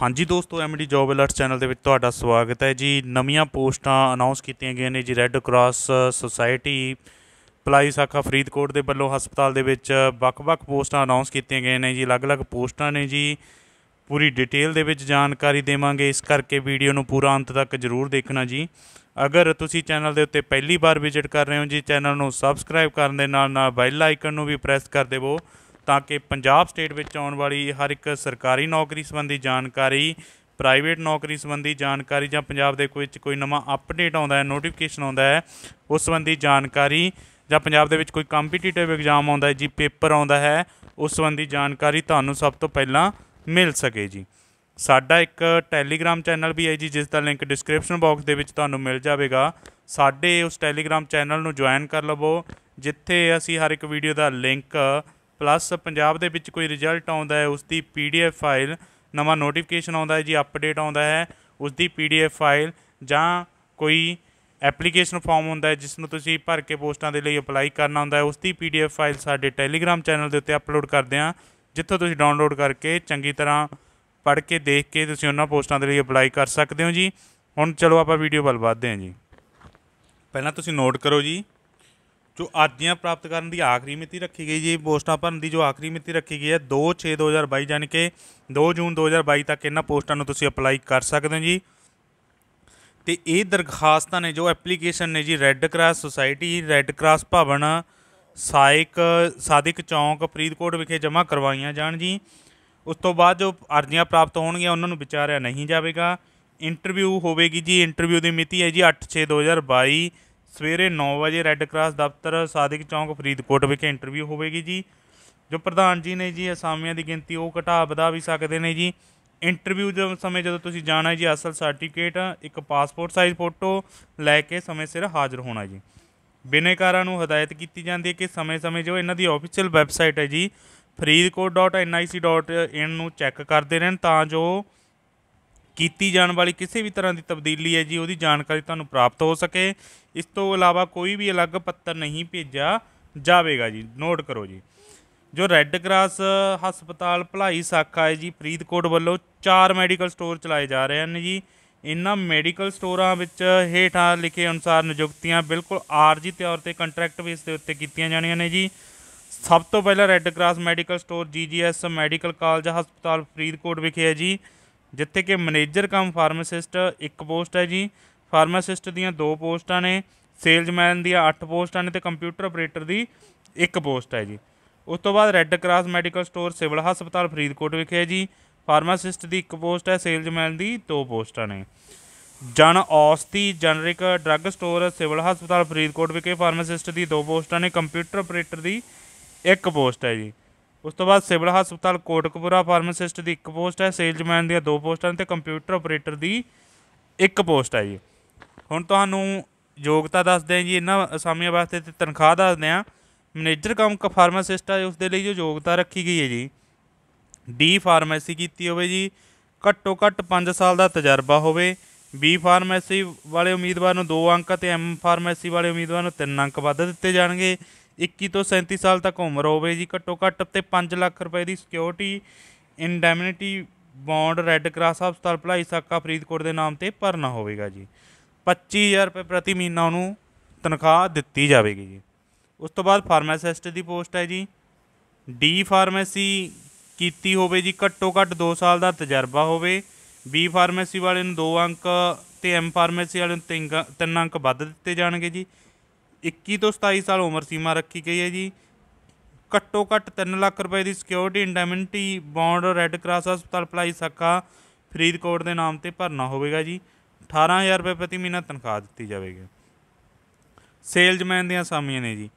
ਹਾਂਜੀ ਦੋਸਤੋ MD job alerts channel ਦੇ ਵਿੱਚ ਤੁਹਾਡਾ ਸਵਾਗਤ ਹੈ ਜੀ ਨਵੀਆਂ ਪੋਸਟਾਂ ਅਨਾਉਂਸ ਕੀਤੀਆਂ ਗਈਆਂ ਨੇ ਜੀ ਰੈੱਡ ਕਰਾਸ ਸੁਸਾਇਟੀ ਪਲਾਈ ਸਾਖਾ ਫਰੀਦਕੋਟ ਦੇ ਵੱਲੋਂ ਹਸਪਤਾਲ ਦੇ ਵਿੱਚ ਵੱਖ-ਵੱਖ ਪੋਸਟਾਂ ਅਨਾਉਂਸ ਕੀਤੀਆਂ ਗਈਆਂ ਨੇ ਜੀ ਅਲੱਗ-ਅਲੱਗ ਪੋਸਟਾਂ ਨੇ ਜੀ ਪੂਰੀ ਡਿਟੇਲ ਦੇ ਵਿੱਚ ਜਾਣਕਾਰੀ ਦੇਵਾਂਗੇ ਇਸ ਕਰਕੇ ਵੀਡੀਓ ਨੂੰ ਪੂਰਾ ਅੰਤ ਤੱਕ ਜ਼ਰੂਰ ਦੇਖਣਾ ਜੀ ਅਗਰ ਤੁਸੀਂ ਚੈਨਲ ਦੇ ਉੱਤੇ ਪਹਿਲੀ ਵਾਰ ਵਿਜ਼ਿਟ ਕਰ ਰਹੇ ਹੋ ਜੀ ਚੈਨਲ ਨੂੰ ਸਬਸਕ੍ਰਾਈਬ ਕਰਨ ਦੇ ਨਾਲ ਨਾਲ ਬੈਲ ਆਈਕਨ ਨੂੰ ਵੀ ਪ੍ਰੈਸ ਕਰ ਦੇਵੋ ਤਾਂ ਕਿ ਪੰਜਾਬ ਸਟੇਟ ਵਿੱਚ ਆਉਣ ਵਾਲੀ ਹਰ ਇੱਕ ਸਰਕਾਰੀ ਨੌਕਰੀ ਸੰਬੰਧੀ ਜਾਣਕਾਰੀ ਪ੍ਰਾਈਵੇਟ ਨੌਕਰੀ ਸੰਬੰਧੀ ਜਾਣਕਾਰੀ ਜਾਂ ਪੰਜਾਬ ਦੇ ਕੋਈ ਕੋਈ ਨਵਾਂ ਅਪਡੇਟ ਆਉਂਦਾ ਹੈ ਨੋਟੀਫਿਕੇਸ਼ਨ ਆਉਂਦਾ ਹੈ ਉਸ ਸੰਬੰਧੀ ਜਾਣਕਾਰੀ ਜਾਂ ਪੰਜਾਬ ਦੇ ਵਿੱਚ ਕੋਈ ਕੰਪੀਟੀਟਿਵ ਐਗਜ਼ਾਮ ਆਉਂਦਾ ਹੈ ਜੀ ਪੇਪਰ ਆਉਂਦਾ ਹੈ ਉਸ ਸੰਬੰਧੀ ਜਾਣਕਾਰੀ ਤੁਹਾਨੂੰ ਸਭ ਤੋਂ ਪਹਿਲਾਂ ਮਿਲ ਸਕੇ ਜੀ ਸਾਡਾ ਇੱਕ ਟੈਲੀਗ੍ਰam ਚੈਨਲ ਵੀ ਹੈ ਜੀ ਜਿਸ ਦਾ ਲਿੰਕ ਡਿਸਕ੍ਰਿਪਸ਼ਨ ਬਾਕਸ ਦੇ ਵਿੱਚ ਤੁਹਾਨੂੰ ਮਿਲ ਜਾਵੇਗਾ ਸਾਡੇ ਉਸ ਟੈਲੀਗ੍ਰam ਚੈਨਲ ਨੂੰ ਜੁਆਇਨ ਕਰ ਲਵੋ ਜਿੱਥੇ ਅਸੀਂ ਹਰ ਇੱਕ ਵੀਡੀਓ ਦਾ ਲਿੰਕ ਪਲੱਸ ਪੰਜਾਬ ਦੇ ਵਿੱਚ ਕੋਈ ਰਿਜ਼ਲਟ ਆਉਂਦਾ ਹੈ ਉਸ ਦੀ ਪੀਡੀਐਫ ਫਾਈਲ ਨਵਾਂ ਨੋਟੀਫਿਕੇਸ਼ਨ ਆਉਂਦਾ ਹੈ ਜੀ ਅਪਡੇਟ ਆਉਂਦਾ ਹੈ ਉਸ ਦੀ ਪੀਡੀਐਫ ਫਾਈਲ ਜਾਂ ਕੋਈ ਐਪਲੀਕੇਸ਼ਨ ਫਾਰਮ ਹੁੰਦਾ ਹੈ ਜਿਸ ਨੂੰ ਤੁਸੀਂ ਭਰ ਕੇ ਪੋਸਟਾਂ ਦੇ ਲਈ ਅਪਲਾਈ ਕਰਨਾ ਹੁੰਦਾ ਹੈ ਉਸ ਦੀ ਪੀਡੀਐਫ ਫਾਈਲ ਸਾਡੇ ਟੈਲੀਗ੍ਰam ਚੈਨਲ ਦੇ ਉੱਤੇ ਅਪਲੋਡ ਕਰਦੇ ਹਾਂ ਜਿੱਥੋਂ ਤੁਸੀਂ ਡਾਊਨਲੋਡ ਕਰਕੇ ਚੰਗੀ ਤਰ੍ਹਾਂ ਪੜ੍ਹ ਕੇ ਦੇਖ ਕੇ ਤੁਸੀਂ ਉਹਨਾਂ ਪੋਸਟਾਂ ਦੇ ਲਈ ਅਪਲਾਈ ਕਰ ਸਕਦੇ ਹੋ ਜੀ ਹੁਣ ਚਲੋ ਆਪਾਂ ਵੀਡੀਓ ਵੱਲ ਵਧਦੇ ਹਾਂ ਜੀ ਪਹਿਲਾਂ ਤੁਸੀਂ ਨੋਟ ਕਰੋ ਜੀ ਜੋ ਅਰਜ਼ੀਆਂ ਪ੍ਰਾਪਤ ਕਰਨ ਦੀ ਆਖਰੀ ਮਿਤੀ ਰੱਖੀ ਗਈ ਜੀ ਪੋਸਟਾਂ ਭਰਨ ਦੀ ਜੋ ਆਖਰੀ ਮਿਤੀ ਰੱਖੀ ਗਈ ਹੈ 2/6/2022 ਯਾਨੀ ਕਿ 2 ਜੂਨ 2022 ਤੱਕ ਇਹਨਾਂ ਪੋਸਟਾਂ ਨੂੰ ਤੁਸੀਂ ਅਪਲਾਈ ਕਰ ਸਕਦੇ ਹੋ ਜੀ ਤੇ ਇਹ ਦਰਖਾਸਤਾਂ ਨੇ ਜੋ ਐਪਲੀਕੇਸ਼ਨ ਨੇ ਜੀ red cross society red cross ਭਵਨ ਸਾਇਕ ਸਾਦਿਕ ਚੌਂਕ ਫਰੀਦਕੋਟ ਵਿਖੇ ਜਮ੍ਹਾਂ ਕਰਵਾਈਆਂ ਜਾਣ ਜੀ ਉਸ ਤੋਂ ਬਾਅਦ ਜੋ ਅਰਜ਼ੀਆਂ ਪ੍ਰਾਪਤ ਹੋਣਗੀਆਂ ਉਹਨਾਂ ਨੂੰ ਵਿਚਾਰਿਆ ਨਹੀਂ ਜਾਵੇਗਾ ਇੰਟਰਵਿਊ ਹੋਵੇਗੀ ਜੀ ਇੰਟਰਵਿਊ ਦੀ ਮਿਤੀ ਹੈ ਜੀ 8/6/2022 ਸਵੇਰੇ 9 ਵਜੇ ਰੈੱਡ ਕਰਾਸ ਦਫ਼ਤਰ ਸਾਦਿਕ ਚੌਂਕ ਫਰੀਦਕੋਟ ਵਿਖੇ ਇੰਟਰਵਿਊ ਹੋਵੇਗੀ ਜੀ ਜੋ ਪ੍ਰਧਾਨ ਜੀ ਨੇ ਜੀ ਅਸਾਮੀਆਂ ਦੀ ਗਿਣਤੀ ਉਹ ਘਟਾ ਵਧਾ ਵੀ ਸਕਦੇ ਨੇ ਜੀ ਇੰਟਰਵਿਊ ਦੇ ਸਮੇਂ ਜਦੋਂ ਤੁਸੀਂ ਜਾਣਾ ਜੀ ਅਸਲ ਸਰਟੀਫਿਕੇਟ ਇੱਕ ਪਾਸਪੋਰਟ ਸਾਈਜ਼ ਫੋਟੋ ਲੈ ਕੇ ਸਮੇਂ ਸਿਰ ਹਾਜ਼ਰ ਹੋਣਾ ਜੀ ਬਿਨੇਕਾਰਾਂ ਨੂੰ ਹਦਾਇਤ ਕੀਤੀ ਜਾਂਦੀ ਹੈ ਕਿ ਸਮੇਂ-ਸਮੇਂ ਜੋ ਇਹਨਾਂ ਦੀ ਆਫੀਸ਼ੀਅਲ ਵੈਬਸਾਈਟ ਹੈ ਜੀ faridkot.nic.in ਨੂੰ ਚੈੱਕ ਕਰਦੇ ਰਹਿਣ ਤਾਂ ਜੋ ਕੀਤੀ ਜਾਣ ਵਾਲੀ ਕਿਸੇ ਵੀ ਤਰ੍ਹਾਂ ਦੀ ਤਬਦੀਲੀ ਹੈ ਜੀ ਉਹਦੀ ਜਾਣਕਾਰੀ ਤੁਹਾਨੂੰ ਪ੍ਰਾਪਤ ਹੋ ਸਕੇ ਇਸ ਤੋਂ ਇਲਾਵਾ ਕੋਈ ਵੀ ਅਲੱਗ ਪੱਤਰ ਨਹੀਂ ਭੇਜਿਆ ਜਾਵੇਗਾ ਜੀ ਨੋਟ ਕਰੋ ਜੀ ਜੋ ਰੈੱਡ ਕਰਾਸ ਹਸਪਤਾਲ ਭਲਾਈ ਸਾਖਾ ਹੈ ਜੀ ਫਰੀਦਕੋਟ ਵੱਲੋਂ ਚਾਰ ਮੈਡੀਕਲ ਸਟੋਰ ਚਲਾਏ ਜਾ ਰਹੇ ਹਨ ਜੀ ਇਨ੍ਹਾਂ ਮੈਡੀਕਲ ਸਟੋਰਾਂ ਵਿੱਚ ਹੇਠਾਂ ਲਿਖੇ ਅਨੁਸਾਰ ਨਿਯੁਕਤੀਆਂ ਬਿਲਕੁਲ ਆਰਜੀ ਤੌਰ ਤੇ ਕੰਟਰੈਕਟ ਬੇਸ ਦੇ ਉੱਤੇ ਕੀਤੀਆਂ ਜਾਣੀਆਂ ਨੇ ਜੀ ਸਭ ਤੋਂ ਪਹਿਲਾਂ red cross medical store GGS medical college ਹਸਪਤਾਲ ਫਰੀਦਕੋਟ ਵਿਖੇ ਹੈ ਜੀ ਜਿੱਥੇ ਕਿ ਮੈਨੇਜਰ ਕਮ ਫਾਰਮਾਸਿਸਟ ਇੱਕ ਪੋਸਟ ਹੈ ਜੀ ਫਾਰਮਾਸਿਸਟ ਦੀਆਂ ਦੋ ਪੋਸਟਾਂ ਨੇ ਸੇਲਜ਼ਮੈਨ ਦੀਆਂ 8 ਪੋਸਟਾਂ ਨੇ ਤੇ ਕੰਪਿਊਟਰ ਆਪਰੇਟਰ ਦੀ ਇੱਕ ਪੋਸਟ ਹੈ ਜੀ ਉਸ ਤੋਂ ਬਾਅਦ red cross medical store civil ਹਸਪਤਾਲ ਫਰੀਦਕੋਟ ਵਿਖੇ ਹੈ ਜੀ ਫਾਰਮਾਸਿਸਟ ਦੀ ਇੱਕ ਪੋਸਟ ਹੈ ਸੇਲਜ਼ਮੈਨ ਦੀ ਦੋ ਪੋਸਟਾਂ ਨੇ Jan Aushadhi generic drug store civil ਹਸਪਤਾਲ ਫਰੀਦਕੋਟ ਵਿਖੇ ਫਾਰਮਾਸਿਸਟ ਦੀ ਦੋ ਪੋਸਟਾਂ ਨੇ ਕੰਪਿਊਟਰ ਆਪਰੇਟਰ ਦੀ ਇੱਕ ਪੋਸਟ ਹੈ ਜੀ ਉਸ ਤੋਂ ਬਾਅਦ ਸਿਵਲ ਹਸਪਤਾਲ ਕੋਟਕਪੂਰਾ ਫਾਰਮਾਸਿਸਟ ਦੀ ਇੱਕ ਪੋਸਟ ਹੈ ਸੇਲਜ਼ਮੈਨ ਦੀਆਂ ਦੋ ਪੋਸਟਾਂ ਤੇ ਕੰਪਿਊਟਰ ਆਪਰੇਟਰ ਦੀ ਇੱਕ ਪੋਸਟ ਹੈ ਜੀ ਹੁਣ ਤੁਹਾਨੂੰ ਯੋਗਤਾ ਦੱਸਦੇ ਆ ਜੀ ਇਹਨਾਂ ਅਸਾਮੀਆਂ ਵਾਸਤੇ ਤੇ ਤਨਖਾਹ ਦੱਸਦੇ ਆ ਮੈਨੇਜਰ ਕਮ ਫਾਰਮਾਸਿਸਟ ਹੈ ਉਸ ਦੇ ਲਈ ਜੋ ਯੋਗਤਾ ਰੱਖੀ ਗਈ ਹੈ ਜੀ ਡੀ ਫਾਰਮੇਸੀ ਕੀਤੀ ਹੋਵੇ ਜੀ ਘੱਟੋ ਘੱਟ 5 ਸਾਲ ਦਾ ਤਜਰਬਾ ਹੋਵੇ ਬੀ ਫਾਰਮੇਸੀ ਵਾਲੇ ਉਮੀਦਵਾਰ ਨੂੰ 2 ਅੰਕ ਤੇ ਐਮ ਫਾਰਮੇਸੀ ਵਾਲੇ ਉਮੀਦਵਾਰ ਨੂੰ 3 ਅੰਕ ਵੱਧ ਦਿੱਤੇ ਜਾਣਗੇ 21 ਤੋਂ 37 ਸਾਲ ਤੱਕ ਉਮਰ ਹੋਵੇ ਜੀ ਘੱਟੋ ਘੱਟ ਤੇ 5 ਲੱਖ ਰੁਪਏ ਦੀ security indemnity bond red cross ਹਸਪਤਾਲ ਭਲਾਈ ਸਾਕਾ ਫਰੀਦਕੋਟ ਦੇ ਨਾਮ ਤੇ ਭਰਨਾ ਹੋਵੇਗਾ ਜੀ 25000 ਰੁਪਏ ਪ੍ਰਤੀ ਮਹੀਨਾ ਉਹਨੂੰ ਤਨਖਾਹ ਦਿੱਤੀ ਜਾਵੇਗੀ ਜੀ ਉਸ ਤੋਂ ਬਾਅਦ ਫਾਰਮਾਸਿਸਟ ਦੀ ਪੋਸਟ ਹੈ ਜੀ ਡੀ ਫਾਰਮੇਸੀ ਕੀਤੀ ਹੋਵੇ ਜੀ ਘੱਟੋ ਘੱਟ 2 ਸਾਲ ਦਾ ਤਜਰਬਾ ਹੋਵੇ ਬੀ ਫਾਰਮੇਸੀ ਵਾਲੇ ਨੂੰ 2 ਅੰਕ ਤੇ ਐਮ ਫਾਰਮੇਸੀ ਵਾਲੇ ਨੂੰ 3 ਅੰਕ ਵੱਧ ਦਿੱਤੇ ਜਾਣਗੇ ਜੀ 21 ਤੋਂ 27 ਸਾਲ ਉਮਰ ਸੀਮਾ ਰੱਖੀ ਗਈ ਹੈ ਜੀ ਘੱਟੋ ਘੱਟ 3 ਲੱਖ ਰੁਪਏ ਦੀ security indemnity bond red cross ਹਸਪਤਾਲ ਪਲਾਈ ਸਾਖਾ ਫਰੀਦਕੋਟ ਦੇ ਨਾਮ ਤੇ ਭਰਨਾ ਹੋਵੇਗਾ ਜੀ 18000 ਰੁਪਏ ਪ੍ਰਤੀ ਮਹੀਨਾ ਤਨਖਾਹ ਦਿੱਤੀ ਜਾਵੇਗੀ ਸੇਲਜ਼ਮੈਨ ਦੀਆਂ ਸਾਮੀਆਂ ਨੇ ਜੀ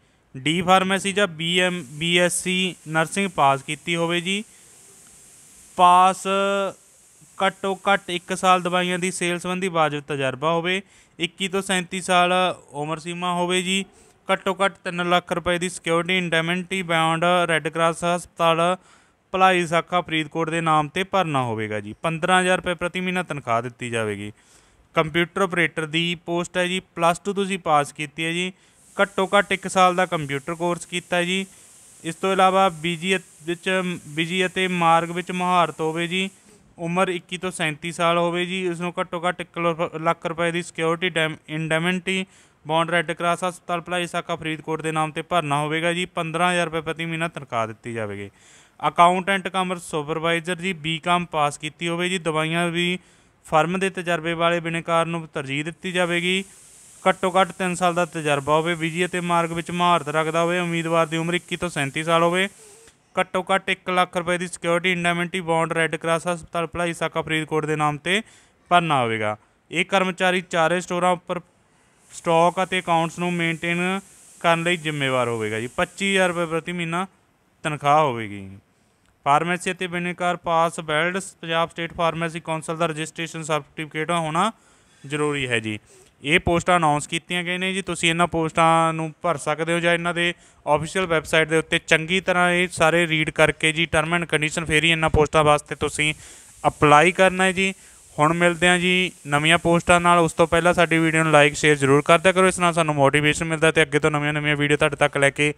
ਡੀ ਫਾਰਮੇਸੀ ਜਾਂ ਬੀਐਮ ਬੀਐਸਸੀ ਨਰਸਿੰਗ ਪਾਸ ਕੀਤੀ ਹੋਵੇ ਜੀ ਪਾਸ ਘੱਟੋ ਘੱਟ 1 ਸਾਲ ਦਵਾਈਆਂ ਦੀ ਸੇਲ ਸੰਬੰਧੀ ਵਾਜਬ ਤਜਰਬਾ ਹੋਵੇ 21 ਤੋਂ 37 ਸਾਲ ਉਮਰ ਸੀਮਾ ਹੋਵੇ ਜੀ ਘੱਟੋ ਘੱਟ 3 ਲੱਖ ਰੁਪਏ ਦੀ security indemnity bond red cross ਹਸਪਤਾਲ ਭਲਾਈ ਸਾਖਾ ਫਰੀਦਕੋਟ ਦੇ ਨਾਮ ਤੇ ਭਰਨਾ ਹੋਵੇਗਾ ਜੀ 15000 ਰੁਪਏ ਪ੍ਰਤੀ ਮਹੀਨਾ ਤਨਖਾਹ ਦਿੱਤੀ ਜਾਵੇਗੀ ਕੰਪਿਊਟਰ ਆਪਰੇਟਰ ਦੀ ਪੋਸਟ ਹੈ ਜੀ ਪਲੱਸ 2 ਤੁਸੀਂ ਪਾਸ ਕੀਤੀ ਹੈ ਜੀ ਘੱਟੋ ਘੱਟ 1 ਸਾਲ ਦਾ ਕੰਪਿਊਟਰ ਕੋਰਸ ਕੀਤਾ ਜੀ ਇਸ ਤੋਂ ਇਲਾਵਾ ਬੀਜੀ ਵਿੱਚ ਬੀਜੀ ਅਤੇ ਮਾਰਗ ਵਿੱਚ ਮਹਾਰਤ ਹੋਵੇ ਜੀ ਉਮਰ 21 ਤੋਂ 37 ਸਾਲ ਹੋਵੇ ਜੀ ਇਸ ਨੂੰ ਘੱਟੋ ਘੱਟ 1 ਲੱਖ ਰੁਪਏ ਦੀ security indemnity bond red cross ਹਸਪਤਾਲ ਭਲਾਈ ਸਾਕਾ ਫਰੀਦਕੋਟ ਦੇ ਨਾਮ ਤੇ ਭਰਨਾ ਹੋਵੇਗਾ ਜੀ 15000 ਰੁਪਏ ਪ੍ਰਤੀ ਮਹੀਨਾ ਤਨਖਾਹ ਦਿੱਤੀ ਜਾਵੇਗੀ ਅਕਾਊਂਟੈਂਟ ਕਮਰ ਸੁਪਰਵਾਈਜ਼ਰ ਜੀ ਬੀਕਾਮ ਪਾਸ ਕੀਤੀ ਹੋਵੇ ਜੀ ਦਵਾਈਆਂ ਵੀ ਫਰਮ ਦੇ ਤਜਰਬੇ ਵਾਲੇ ਬਿਨੇਕਾਰ ਨੂੰ ਤਰਜੀਹ ਦਿੱਤੀ ਜਾਵੇਗੀ ਘੱਟੋ ਘੱਟ 3 ਸਾਲ ਦਾ ਤਜਰਬਾ ਹੋਵੇ ਵਿਜੀ ਅਤੇ ਮਾਰਗ ਵਿੱਚ ਮਹਾਰਤ ਰੱਖਦਾ ਹੋਵੇ ਉਮੀਦਵਾਰ ਦੀ ਉਮਰ 21 ਤੋਂ 37 ਸਾਲ ਹੋਵੇ ਘੱਟੋ ਘੱਟ 1 ਲੱਖ ਰੁਪਏ ਦੀ security indemnity bond red cross ਹਸਪਤਾਲ ਭਲਾਈ ਸਾਕਾ ਫਰੀਦਕੋਟ ਦੇ ਨਾਮ ਤੇ ਭਰਨਾ ਹੋਵੇਗਾ ਇਹ ਕਰਮਚਾਰੀ ਚਾਰੇ ਸਟੋਰਾਂ ਉੱਪਰ ਸਟਾਕ ਅਤੇ ਅਕਾਊਂਟਸ ਨੂੰ ਮੇਨਟੇਨ ਕਰਨ ਲਈ ਜ਼ਿੰਮੇਵਾਰ ਹੋਵੇਗਾ ਜੀ 25000 ਰੁਪਏ ਪ੍ਰਤੀ ਮਹੀਨਾ ਤਨਖਾਹ ਹੋਵੇਗੀ ਫਾਰਮੇਸੀ ਅਤੇ ਬਿਨੇਕਾਰ pass valid Punjab state pharmacy council ਦਾ ਰਜਿਸਟ੍ਰੇਸ਼ਨ ਸਰਟੀਫਿਕੇਟ ਹੋਣਾ ਜ਼ਰੂਰੀ ਹੈ ਜੀ ਇਹ ਪੋਸਟਾਂ ਅਨਾਉਂਸ ਕੀਤੀਆਂ ਗਈਆਂ ਨੇ ਜੀ ਤੁਸੀਂ ਇਹਨਾਂ ਪੋਸਟਾਂ ਨੂੰ ਭਰ ਸਕਦੇ ਹੋ ਜਾਂ ਇਹਨਾਂ ਦੇ ਆਫੀਸ਼ੀਅਲ ਵੈਬਸਾਈਟ ਦੇ ਉੱਤੇ ਚੰਗੀ ਤਰ੍ਹਾਂ ਇਹ ਸਾਰੇ ਰੀਡ ਕਰਕੇ ਜੀ ਟਰਮ ਐਂਡ ਕੰਡੀਸ਼ਨ ਫੇਰ ਹੀ ਇਹਨਾਂ ਪੋਸਟਾਂ ਵਾਸਤੇ ਤੁਸੀਂ ਅਪਲਾਈ ਕਰਨਾ ਹੈ ਜੀ ਹੁਣ ਮਿਲਦੇ ਆ ਜੀ ਨਵੀਆਂ ਪੋਸਟਾਂ ਨਾਲ ਉਸ ਤੋਂ ਪਹਿਲਾਂ ਸਾਡੀ ਵੀਡੀਓ ਨੂੰ ਲਾਈਕ ਸ਼ੇਅਰ ਜ਼ਰੂਰ ਕਰਦਿਆ ਕਰੋ ਇਸ ਨਾਲ ਸਾਨੂੰ ਮੋਟੀਵੇਸ਼ਨ ਮਿਲਦਾ ਤੇ ਅੱਗੇ ਤੋਂ ਨਵੀਆਂ-ਨਵੀਆਂ ਵੀਡੀਓ ਤੁਹਾਡੇ ਤੱਕ ਲੈ ਕੇ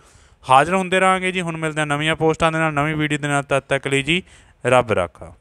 ਹਾਜ਼ਰ ਹੁੰਦੇ ਰਹਾਂਗੇ ਜੀ ਹੁਣ ਮਿਲਦੇ ਆ ਨਵੀਆਂ ਪੋਸਟਾਂ ਦੇ ਨਾਲ ਨਵੀਂ ਵੀਡੀਓ ਦੇ ਨਾਲ ਤਦ ਤੱਕ ਲਈ ਜੀ ਰੱਬ ਰਾਖਾ